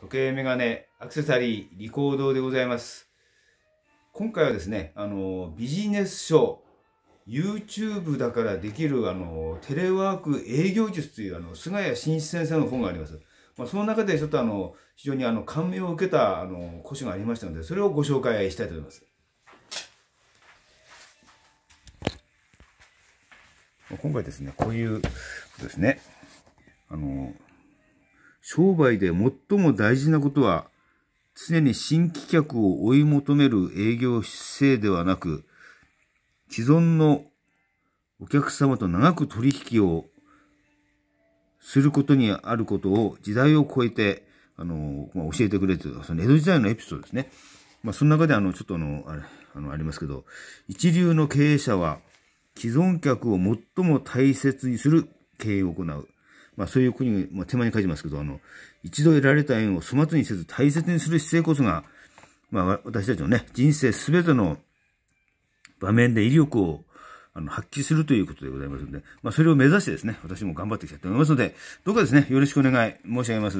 時計、メガネ、アクセサリー、リコードでございます。今回はですね、あの、ビジネス書、YouTube だからできる、あの、テレワーク営業術という、あの、菅谷慎一先生の本があります。まあ、その中でちょっとあの、非常にあの、感銘を受けた、あの、古書がありましたので、それをご紹介したいと思います。今回ですね、こういうですね、あの、商売で最も大事なことは、常に新規客を追い求める営業姿勢ではなく、既存のお客様と長く取引をすることにあることを時代を超えて、あの、まあ、教えてくれてる、その江戸時代のエピソードですね。まあ、その中であの、ちょっとあの、あれ、あの、ありますけど、一流の経営者は既存客を最も大切にする経営を行う。まあそういう国、まあ、手間に書いてますけど、あの、一度得られた縁を粗末にせず大切にする姿勢こそが、まあ私たちのね、人生すべての場面で威力をあの発揮するということでございますので、まあそれを目指してですね、私も頑張っていきたいと思いますので、どうかですね、よろしくお願い申し上げます。